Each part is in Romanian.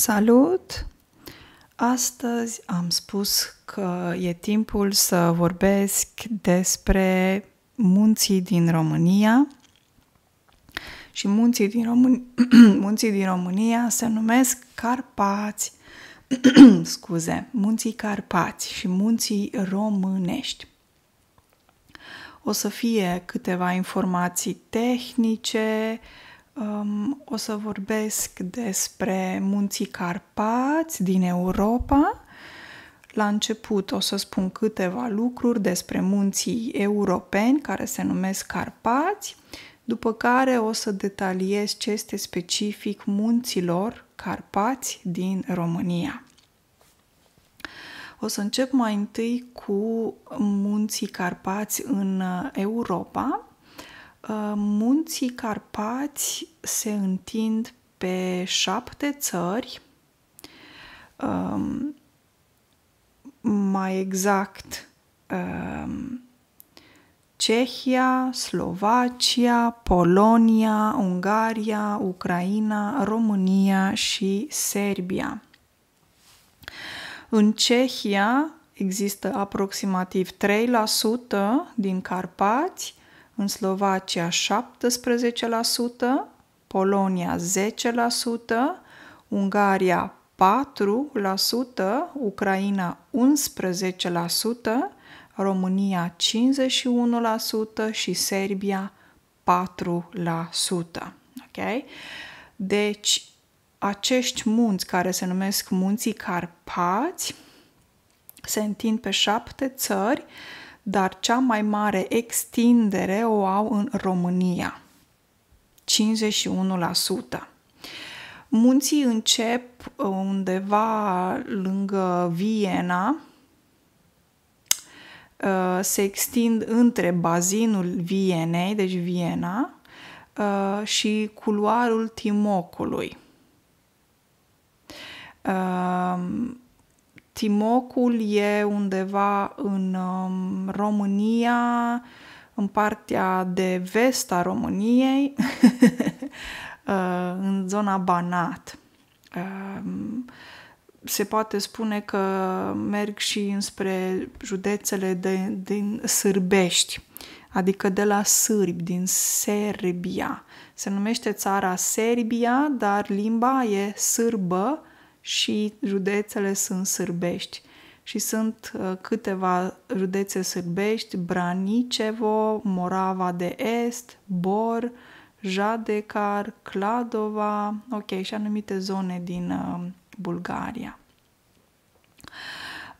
Salut! Astăzi am spus că e timpul să vorbesc despre munții din România și munții din, Român... munții din România se numesc Carpați, scuze, munții Carpați și munții românești. O să fie câteva informații tehnice, uh, Um, o să vorbesc despre munții Carpați din Europa. La început o să spun câteva lucruri despre munții europeni care se numesc Carpați, după care o să detaliez ce este specific munților Carpați din România. O să încep mai întâi cu munții Carpați în uh, Europa. Uh, munții Carpați se întind pe șapte țări, um, mai exact um, Cehia, Slovacia, Polonia, Ungaria, Ucraina, România și Serbia. În Cehia există aproximativ 3% din Carpați, în Slovacia 17%, Polonia 10%, Ungaria 4%, Ucraina 11%, România 51% și Serbia 4%. Ok? Deci, acești munți care se numesc munții Carpați se întind pe șapte țări, dar cea mai mare extindere o au în România. 51%. Munții încep undeva lângă Viena, uh, se extind între bazinul Vienei, deci Viena, uh, și culoarul Timocului. Uh, Timocul e undeva în um, România, în partea de vest a României, uh, în zona Banat. Um, se poate spune că merg și înspre județele de, din Sârbești, adică de la Sârbi, din Serbia. Se numește țara Serbia, dar limba e sârbă, și județele sunt sârbești. Și sunt uh, câteva județe sârbești, Branicevo, Morava de Est, Bor, Jadecar, Cladova, ok, și anumite zone din uh, Bulgaria.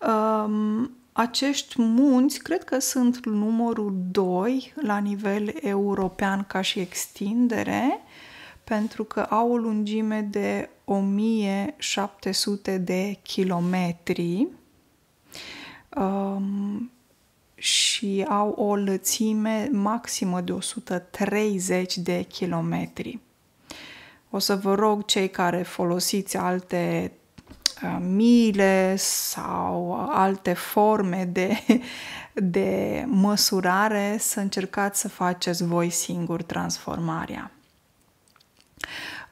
Um, acești munți cred că sunt numărul 2 la nivel european ca și extindere, pentru că au o lungime de 1700 de kilometri um, și au o lățime maximă de 130 de kilometri. O să vă rog cei care folosiți alte uh, mile sau alte forme de, de măsurare, să încercați să faceți voi singuri transformarea.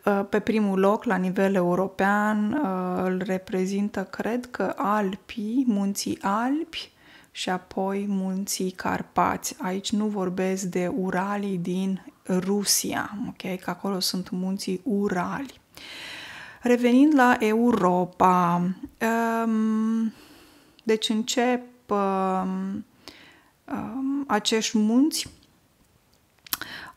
Uh, pe primul loc la nivel european uh, îl reprezintă, cred că, Alpii, munții Alpi și apoi munții Carpați. Aici nu vorbesc de Uralii din Rusia, ok? Că acolo sunt munții Urali. Revenind la Europa, um, deci încep um, um, acești munți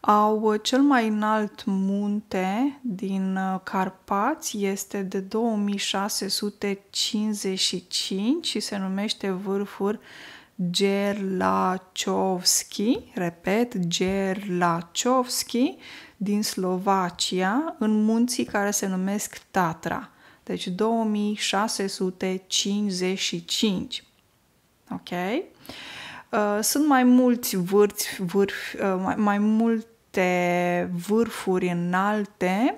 au uh, cel mai înalt munte din uh, Carpați, este de 2655 și se numește vârful Gerlaciovski, repet, Gerlaciovski, din Slovacia, în munții care se numesc Tatra. Deci 2655. Ok? Uh, sunt mai mulți vârți, vârf, uh, mai, mai multe vârfuri înalte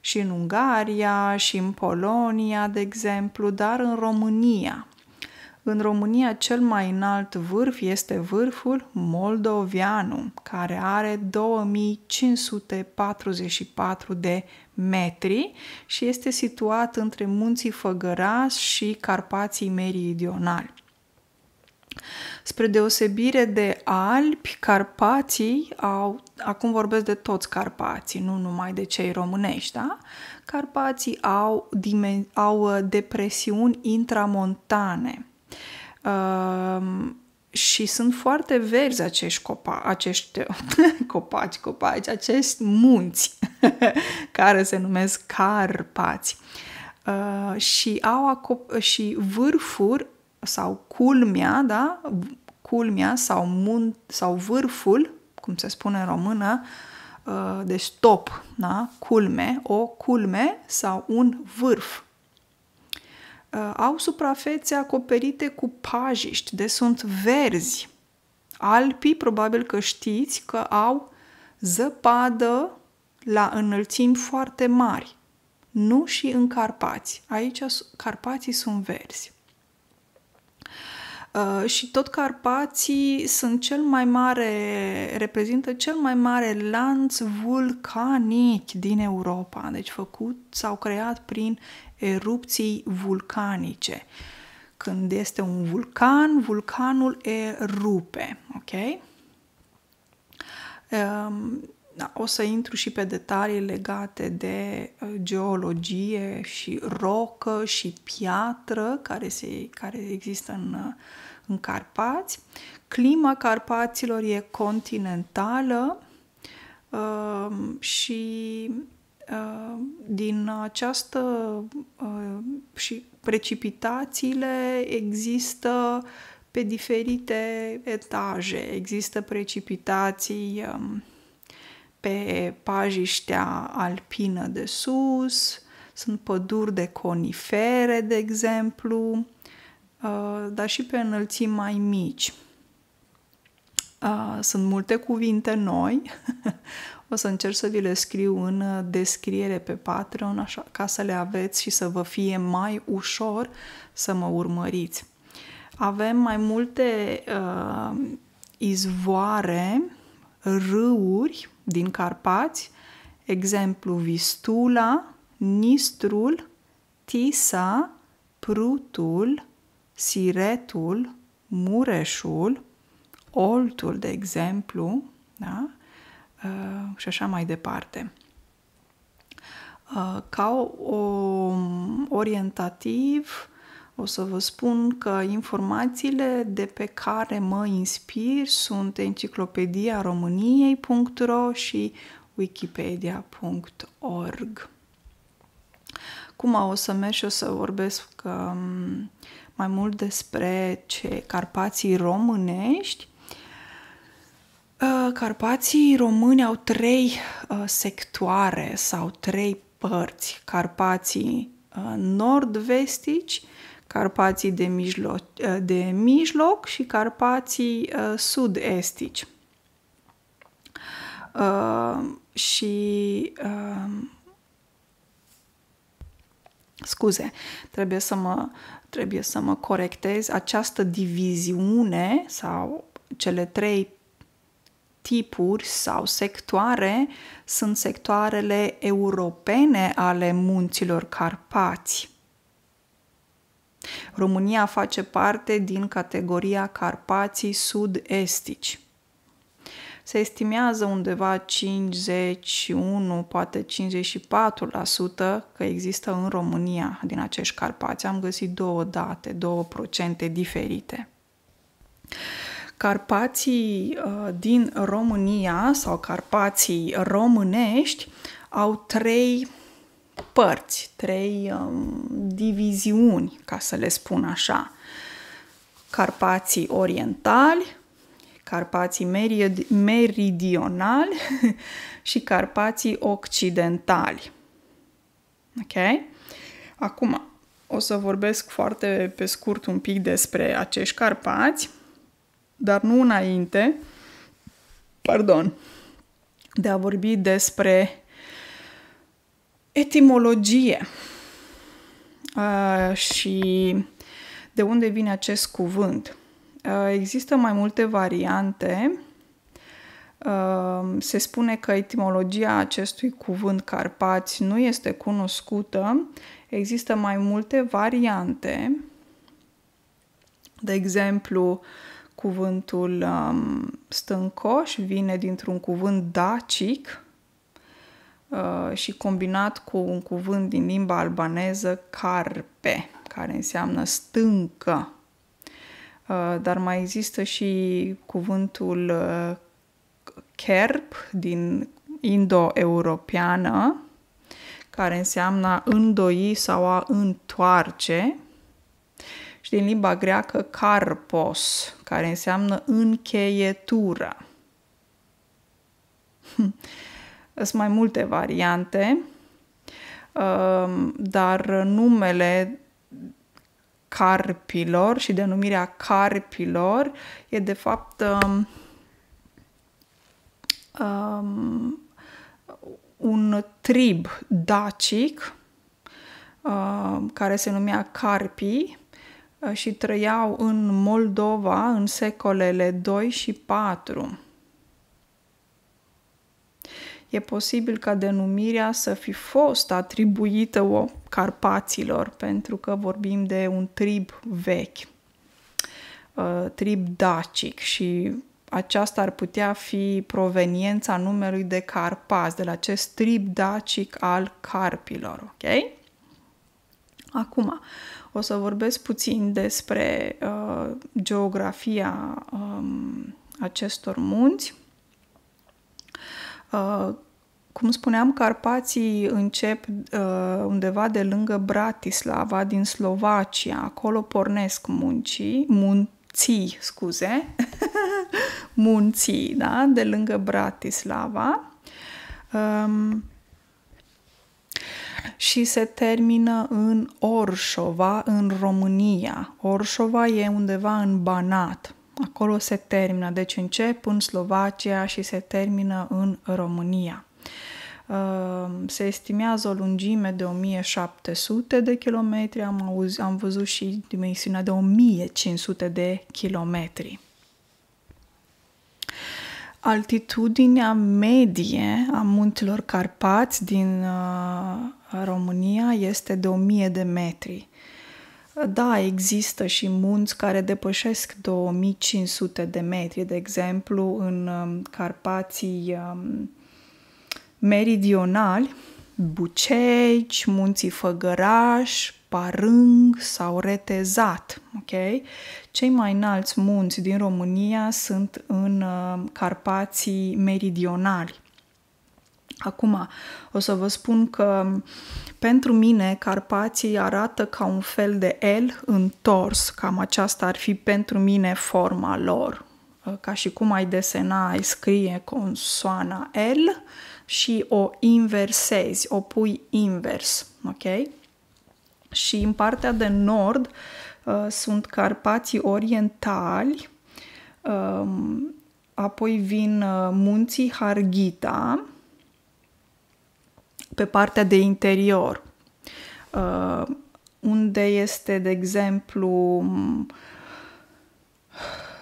și în Ungaria și în Polonia, de exemplu, dar în România. În România cel mai înalt vârf este vârful Moldovianu, care are 2544 de metri și este situat între munții Făgăraș și Carpații Meridionali. Spre deosebire de Alpi, Carpații au, acum vorbesc de toți Carpații, nu numai de cei românești, da? Carpații au, dimen- au uh, depresiuni intramontane. Uh, și sunt foarte verzi acești copa, acești copaci, copaci, acești munți care se numesc Carpați. Uh, și au acop- și vârfuri sau culmea, da? Culmea sau munt sau vârful, cum se spune în română, uh, de deci stop, da? Culme, o culme sau un vârf. Uh, au suprafețe acoperite cu pajiști, de deci sunt verzi. Alpii, probabil că știți că au zăpadă la înălțimi foarte mari, nu și în Carpați. Aici Carpații sunt verzi. Uh, și tot Carpații sunt cel mai mare, reprezintă cel mai mare lanț vulcanic din Europa, deci făcut sau creat prin erupții vulcanice. Când este un vulcan, vulcanul erupe, ok? Um, da, o să intru și pe detalii legate de uh, geologie și rocă și piatră care, se, care există în, uh, în Carpați. Clima Carpaților e continentală uh, și uh, din această și precipitațiile există pe diferite etaje. Există precipitații um, pe pajiștea alpină de sus, sunt păduri de conifere, de exemplu, uh, dar și pe înălțimi mai mici. Uh, sunt multe cuvinte noi, o să încerc să vi le scriu în uh, descriere pe Patreon, așa ca să le aveți și să vă fie mai ușor să mă urmăriți. Avem mai multe uh, izvoare, râuri din Carpați, exemplu Vistula, Nistrul, Tisa, Prutul, Siretul, Mureșul, Oltul, de exemplu, da? Uh, și așa mai departe. Uh, ca o um, orientativ, o să vă spun că informațiile de pe care mă inspir sunt enciclopedia româniei.ro și wikipedia.org. Cum o să merg și o să vorbesc um, mai mult despre ce Carpații românești. Uh, carpații români au trei uh, sectoare sau trei părți. Carpații uh, nord-vestici, Carpații de mijloc, eh, de mijloc și Carpații eh, sud-estici. Eh, și scuze, trebuie să mă, trebuie să mă corectez, această diviziune sau cele trei tipuri sau sectoare sunt sectoarele europene ale munților Carpați. România face parte din categoria Carpații Sud-Estici. Se estimează undeva 51, poate 54% că există în România din acești Carpați. Am găsit două date, două procente diferite. Carpații uh, din România sau Carpații românești au trei părți, trei um, diviziuni, ca să le spun așa. Carpații orientali, Carpații merid meridionali și Carpații occidentali. Ok? Acum, o să vorbesc foarte pe scurt un pic despre acești Carpați, dar nu înainte, pardon, de a vorbi despre etimologie uh, și de unde vine acest cuvânt. Uh, există mai multe variante. Uh, se spune că etimologia acestui cuvânt Carpați nu este cunoscută. Există mai multe variante. De exemplu, cuvântul um, stâncoș vine dintr-un cuvânt dacic, Uh, și combinat cu un cuvânt din limba albaneză, carpe, care înseamnă stâncă. Uh, dar mai există și cuvântul kerp uh, din indo-europeană, care înseamnă a îndoi sau a întoarce, și din limba greacă carpos, care înseamnă încheietură. Sunt mai multe variante, um, dar numele carpilor și denumirea carpilor e de fapt um, um un trib dacic um, care se numea Carpi uh, și trăiau în Moldova în secolele 2 și 4 e posibil ca denumirea să fi fost atribuită o Carpaților, pentru că vorbim de un trib vechi, uh, trib dacic și aceasta ar putea fi proveniența numelui de Carpați, de la acest trib dacic al carpilor, ok? Acum, o să vorbesc puțin despre uh, geografia um, acestor munți Uh, cum spuneam, Carpații încep uh, undeva de lângă Bratislava, din Slovacia. Acolo pornesc muncii, munții, scuze, munții, da, de lângă Bratislava. Um, și se termină în Orșova, în România. Orșova e undeva în Banat, Acolo se termină, deci încep în Slovacia și se termină în România. Uh, se estimează o lungime de 1700 de kilometri, am, auz, am văzut și dimensiunea de 1500 de kilometri. Altitudinea medie a munților Carpați din uh, România este de 1000 de metri da, există și munți care depășesc 2500 de metri, de exemplu, în um, Carpații um, meridionali, Buceici, Munții Făgăraș, Parâng sau Retezat. Okay? Cei mai înalți munți din România sunt în um, Carpații meridionali. Acum o să vă spun că pentru mine Carpații arată ca un fel de L întors, cam aceasta ar fi pentru mine forma lor. Ca și cum ai desena, ai scrie consoana L și o inversezi, o pui invers, ok? Și în partea de nord uh, sunt Carpații orientali, um, apoi vin uh, munții Harghita, pe partea de interior, uh, unde este, de exemplu,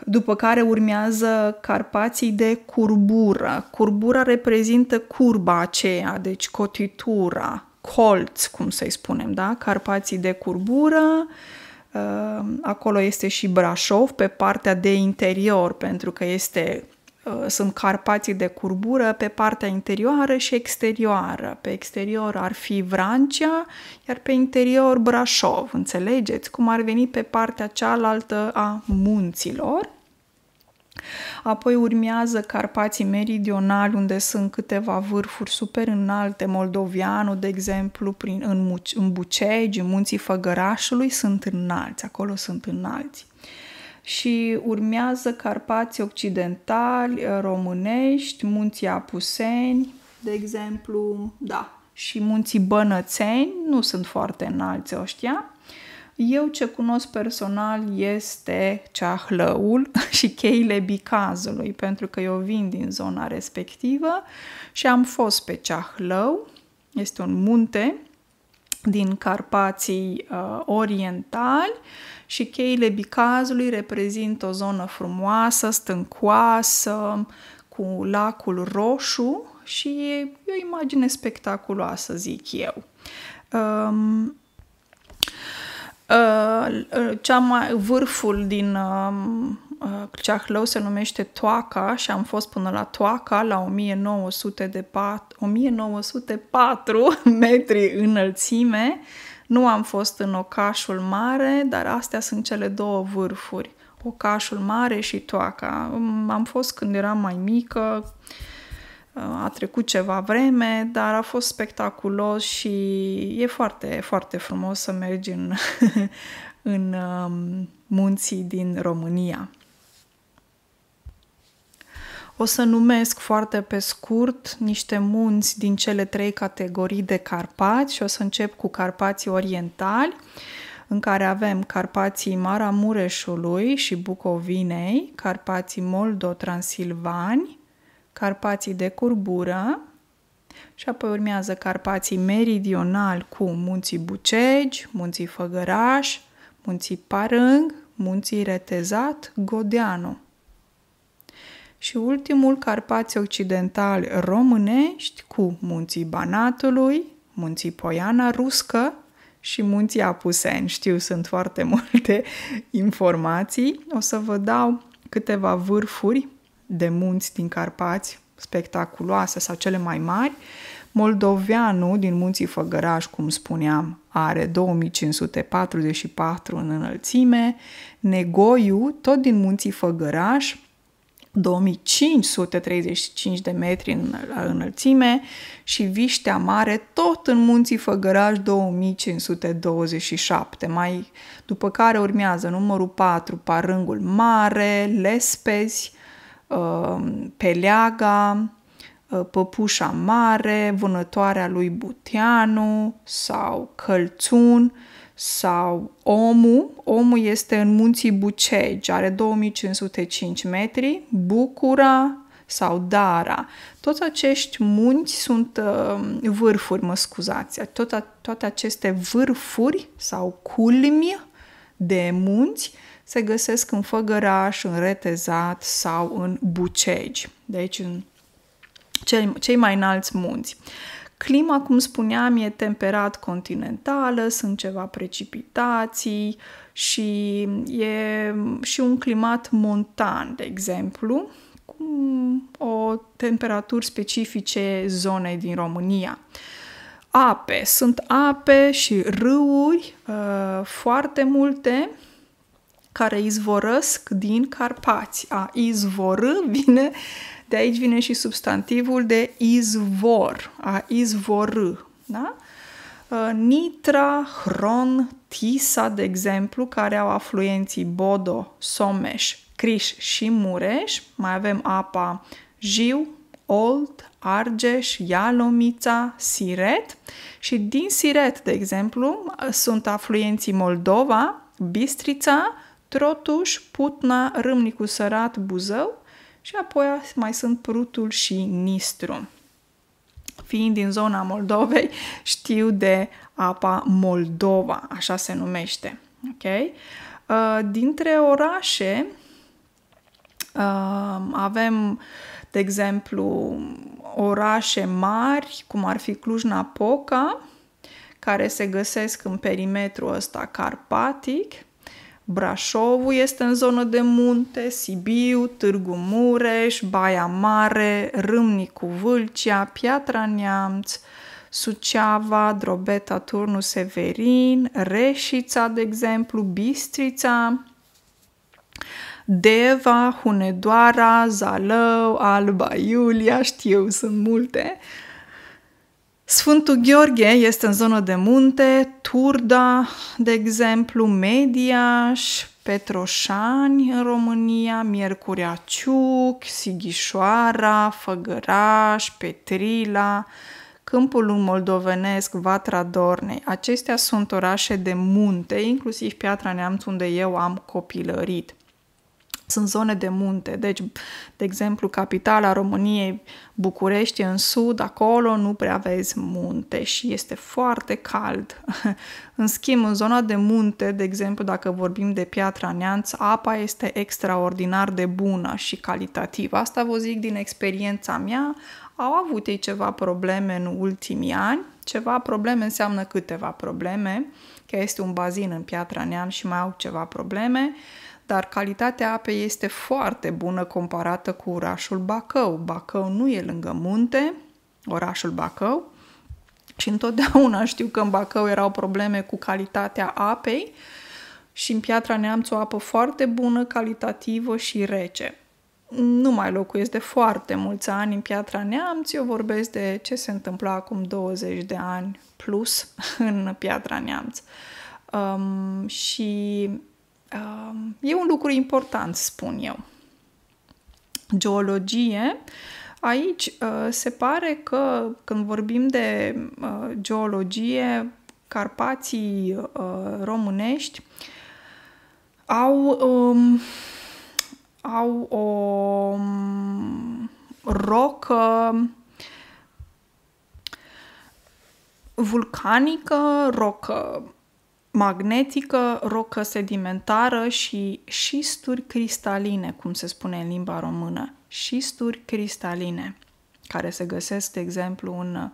după care urmează Carpații de curbură. Curbura reprezintă curba aceea, deci cotitura, colț, cum să-i spunem, da? Carpații de curbură, uh, acolo este și Brașov pe partea de interior, pentru că este Uh, sunt carpații de curbură pe partea interioară și exterioară. Pe exterior ar fi Vrancea, iar pe interior Brașov. Înțelegeți cum ar veni pe partea cealaltă a munților? Apoi urmează Carpații Meridionali, unde sunt câteva vârfuri super înalte, Moldovianul, de exemplu, prin, în, în Bucegi, în Munții Făgărașului, sunt înalți, acolo sunt înalți și urmează Carpații Occidentali, eh, Românești, Munții Apuseni, de exemplu, da, și Munții Bănățeni, nu sunt foarte înalți ăștia. Eu ce cunosc personal este ceahlăul și cheile bicazului, pentru că eu vin din zona respectivă și am fost pe ceahlău, este un munte din Carpații uh, Orientali și cheile Bicazului reprezintă o zonă frumoasă, stâncoasă, cu lacul roșu și e o imagine spectaculoasă, zic eu. Um, uh, uh cea mai, vârful din uh, Uh, Hlău se numește Toaca și am fost până la Toaca, la 1900 de pat, 1904 metri înălțime. Nu am fost în Ocașul Mare, dar astea sunt cele două vârfuri. Ocașul Mare și Toaca. Mm, am fost când eram mai mică, uh, a trecut ceva vreme, dar a fost spectaculos și e foarte, foarte frumos să mergi în, în um, munții din România. O să numesc foarte pe scurt niște munți din cele trei categorii de Carpați și o să încep cu Carpații Orientali, în care avem Carpații Maramureșului și Bucovinei, Carpații Moldo-Transilvani, Carpații de Curbură, și apoi urmează Carpații meridional cu munții Bucegi, munții Făgăraș, munții Parâng, munții Retezat, Godeanu și ultimul Carpați Occidentali românești cu munții Banatului, munții Poiana Ruscă și munții Apuseni. Știu, sunt foarte multe informații. O să vă dau câteva vârfuri de munți din Carpați spectaculoase sau cele mai mari. Moldoveanu din munții Făgăraș, cum spuneam, are 2544 în înălțime, Negoiu, tot din munții Făgăraș, 2535 de metri în, înălțime și Viștea Mare tot în munții Făgăraș 2527. Mai după care urmează numărul 4, Parângul Mare, Lespezi, uh, Peleaga, uh, Păpușa Mare, Vânătoarea lui Buteanu sau Călțun, sau Omu. Omu este în munții Bucegi, are 2505 metri, Bucura sau Dara. Toți acești munți sunt uh, vârfuri, mă scuzați, Tot, toate aceste vârfuri sau culmi de munți se găsesc în Făgăraș, în Retezat sau în Bucegi, deci în cei cei mai înalți munți. Uh, Clima, cum spuneam, e temperat continentală, sunt ceva precipitații și e și un climat montan, de exemplu, cu o temperaturi specifice zonei din România ape. Sunt ape și râuri uh, foarte multe care izvorăsc din Carpați. A izvorâ vine de aici vine și substantivul de izvor, a izvor, Da? Uh, nitra, Hron, Tisa, de exemplu, care au afluenții Bodo, Someș, Criș și Mureș. Mai avem apa Jiu, Olt, Argeș, Ialomița, Siret și din Siret, de exemplu, sunt afluenții Moldova, Bistrița, Trotuș, Putna, Râmnicu Sărat, Buzău și apoi mai sunt Prutul și Nistru. Fiind din zona Moldovei, știu de apa Moldova, așa se numește. Ok? Uh, dintre orașe uh, avem, de exemplu, orașe mari, cum ar fi Cluj-Napoca, care se găsesc în perimetrul ăsta carpatic, Brașovul este în zonă de munte, Sibiu, Târgu Mureș, Baia Mare, Râmnicu, Vâlcea, Piatra Neamț, Suceava, Drobeta, Turnu Severin, Reșița, de exemplu, Bistrița, Deva, Hunedoara, Zalău, Alba Iulia, știu, sunt multe. Uh, Sfântul Gheorghe este în zonă de munte, Turda, de exemplu, Mediaș, Petroșani în România, Miercurea Ciuc, Sighișoara, Făgăraș, Petrila, Câmpul Moldovenesc, Vatra Dornei. Acestea sunt orașe de munte, inclusiv Piatra Neamț, unde eu am copilărit sunt zone de munte. Deci, de exemplu, capitala României, București, în sud, acolo nu prea vezi munte și este foarte cald. în schimb, în zona de munte, de exemplu, dacă vorbim de Piatra Neamț, apa este extraordinar de bună și calitativă. Asta vă zic din experiența mea. Au avut ei ceva probleme în ultimii ani. Ceva probleme înseamnă câteva probleme, că este un bazin în Piatra Neam și mai au ceva probleme. Uh, dar calitatea apei este foarte bună comparată cu orașul Bacău. Bacău nu e lângă munte, orașul Bacău, și întotdeauna știu că în Bacău erau probleme cu calitatea apei și în Piatra Neamț o apă foarte bună, calitativă și rece. Nu mai locuiesc de foarte mulți ani în Piatra Neamț, eu vorbesc de ce se întâmpla acum 20 de ani plus în Piatra Neamț. Um, și Um, e un lucru important, spun eu. Geologie. Aici uh, se pare că când vorbim de uh, geologie, Carpații uh, românești au, um, au o um, rocă vulcanică, rocă magnetică, rocă sedimentară și șisturi cristaline, cum se spune în limba română. Șisturi cristaline, care se găsesc, de exemplu, în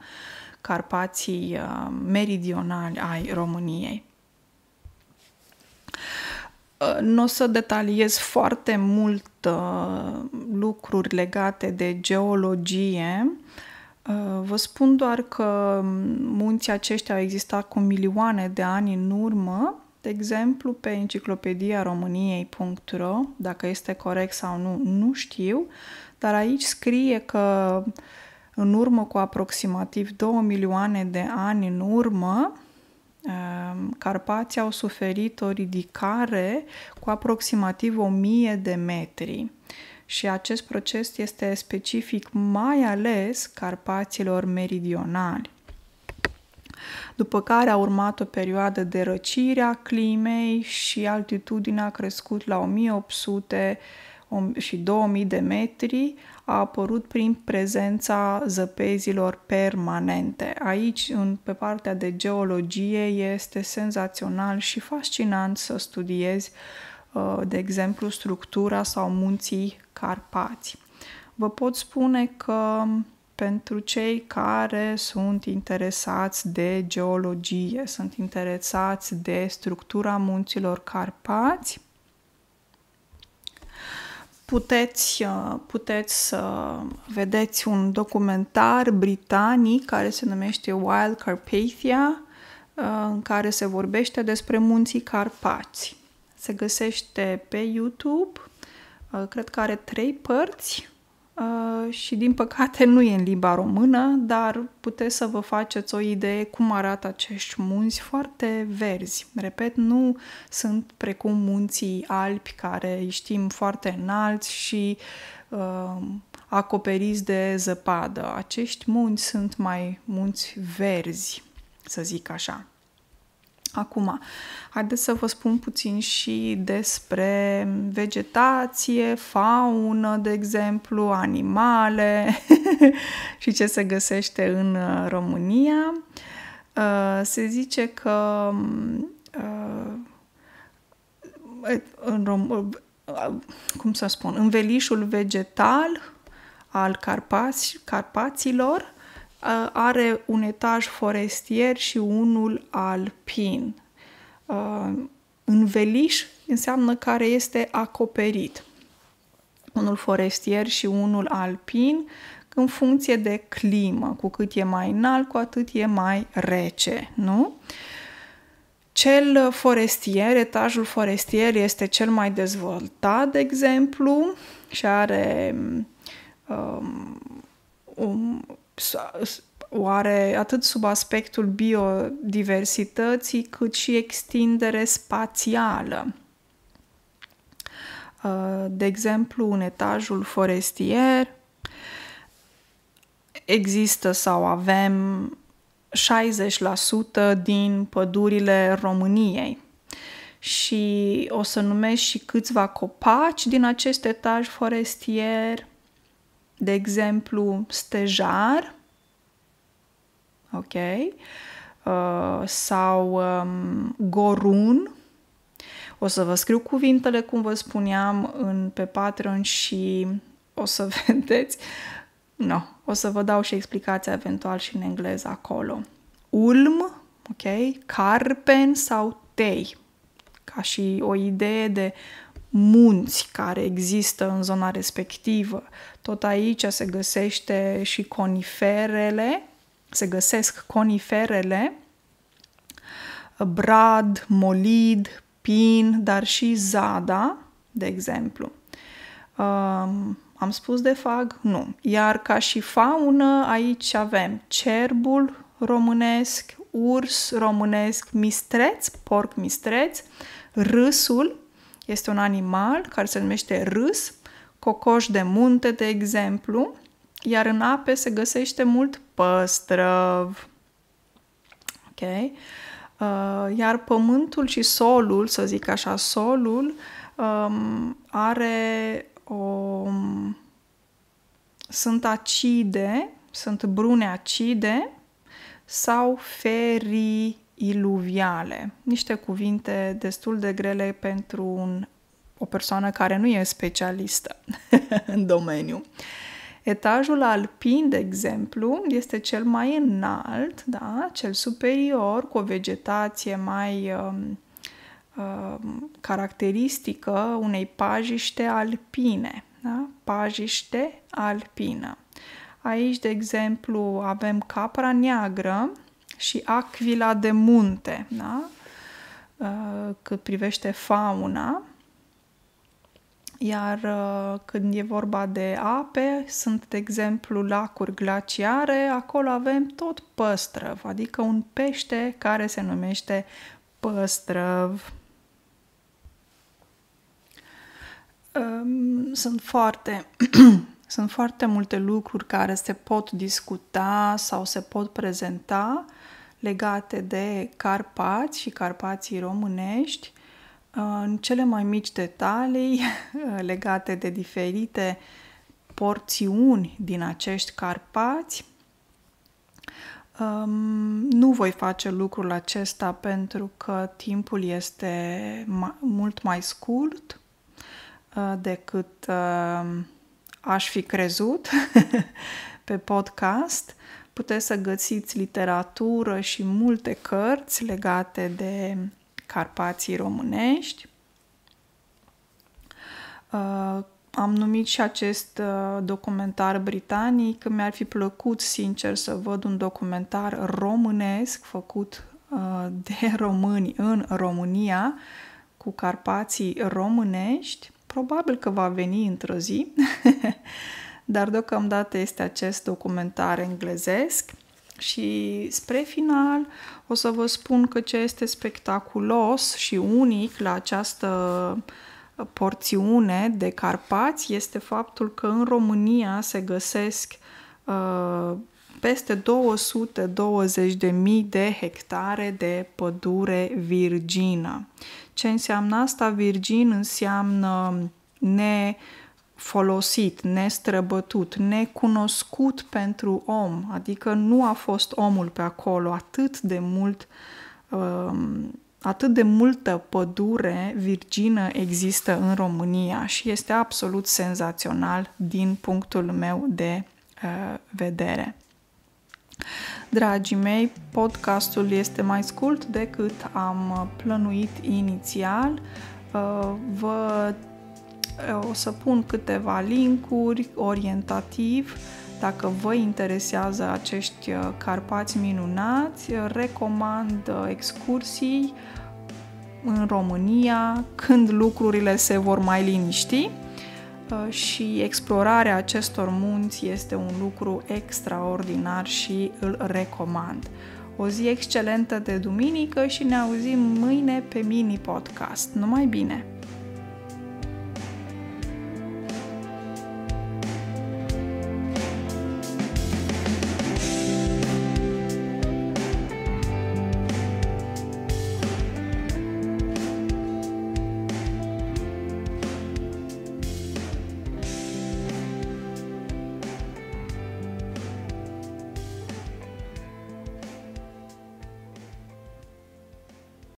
Carpații uh, meridionali ai României. Uh, nu o să detaliez foarte mult uh, lucruri legate de geologie, Uh, vă spun doar că munții aceștia au existat cu milioane de ani în urmă. De exemplu, pe enciclopedia româniei.ro, dacă este corect sau nu, nu știu, dar aici scrie că în urmă cu aproximativ 2 milioane de ani în urmă, uh, Carpații au suferit o ridicare cu aproximativ 1000 de metri și acest proces este specific mai ales Carpaților meridionali. După care a urmat o perioadă de răcire a climei și altitudinea a crescut la 1800 și 2000 de metri, a apărut prin prezența zăpezilor permanente. Aici, în, pe partea de geologie, este senzațional și fascinant să studiezi Uh, de exemplu, structura sau munții Carpați. Vă pot spune că um, pentru cei care sunt interesați de geologie, sunt interesați de structura munților Carpați, puteți, uh, puteți să vedeți un documentar britanic care se numește Wild Carpathia, uh, în care se vorbește despre munții Carpați. Se găsește pe YouTube, uh, cred că are trei părți uh, și din păcate nu e în limba română, dar puteți să vă faceți o idee cum arată acești munți foarte verzi. Repet, nu sunt precum munții alpi care îi știm foarte înalți și uh, acoperiți de zăpadă. Acești munți sunt mai munți verzi, să zic așa. Acum, haideți să vă spun puțin și despre vegetație, faună, de exemplu, animale și ce se găsește în uh, România. Uh, se zice că uh, în Rom- cum să spun, învelișul vegetal al Carpaților are un etaj forestier și unul alpin. Înveliș înseamnă care este acoperit. Unul forestier și unul alpin în funcție de climă. Cu cât e mai înalt, cu atât e mai rece, nu? Cel forestier, etajul forestier este cel mai dezvoltat, de exemplu, și are um, um oare atât sub aspectul biodiversității, cât și extindere spațială. Uh, de exemplu, în etajul forestier există sau avem 60% din pădurile României și o să numesc și câțiva copaci din acest etaj forestier – de exemplu, stejar, ok, uh, sau um, gorun. O să vă scriu cuvintele, cum vă spuneam, în, pe Patreon și o să vedeți. No, o să vă dau și explicația eventual și în engleză acolo. Ulm, ok, carpen sau tei, ca și o idee de munți care există în zona respectivă. Tot aici se găsește și coniferele, se găsesc coniferele, brad, molid, pin, dar și zada, de exemplu. Um, am spus de fag? Nu. Iar ca și faună, aici avem cerbul românesc, urs românesc, mistreț, porc mistreț, râsul, este un animal care se numește râs, cocoș de munte, de exemplu, iar în ape se găsește mult păstrăv. Ok? Uh, iar pământul și solul, să zic așa, solul um, are o... sunt acide, sunt brune acide sau ferii iluviale. Niște cuvinte destul de grele pentru un, o persoană care nu e specialistă în domeniu. Etajul alpin, de exemplu, este cel mai înalt, da? cel superior, cu o vegetație mai um, um, caracteristică unei pajiște alpine. Da? Pajiște alpină. Aici, de exemplu, avem capra neagră, și Aquila de munte, da? Uh, cât privește fauna, iar uh, când e vorba de ape, sunt, de exemplu, lacuri glaciare, acolo avem tot păstrăv, adică un pește care se numește păstrăv. Um, sunt foarte, sunt foarte multe lucruri care se pot discuta sau se pot prezenta legate de Carpați și Carpații românești, uh, în cele mai mici detalii uh, legate de diferite porțiuni din acești Carpați. Um, nu voi face lucrul acesta pentru că timpul este mult mai scurt uh, decât aș fi crezut pe podcast. Puteți să găsiți literatură și multe cărți legate de Carpații românești. Uh, am numit și acest uh, documentar britanic. Mi-ar fi plăcut, sincer, să văd un documentar românesc făcut uh, de români în România cu Carpații românești. Probabil că va veni într-o zi. dar deocamdată este acest documentar englezesc și spre final o să vă spun că ce este spectaculos și unic la această porțiune de Carpați este faptul că în România se găsesc uh, peste 220.000 de hectare de pădure virgină. Ce înseamnă asta? Virgin înseamnă ne folosit, nestrăbătut, necunoscut pentru om, adică nu a fost omul pe acolo atât de mult um, atât de multă pădure virgină există în România și este absolut senzațional din punctul meu de uh, vedere. Dragii mei, podcastul este mai scurt decât am plănuit inițial. Uh, vă Eh, o să pun câteva linkuri orientativ dacă vă interesează acești eh, Carpați minunați, eh, recomand excursii în România când lucrurile se vor mai liniști și explorarea acestor munți este un lucru extraordinar și îl recomand. O zi excelentă de duminică și ne auzim mâine pe mini podcast. Numai bine!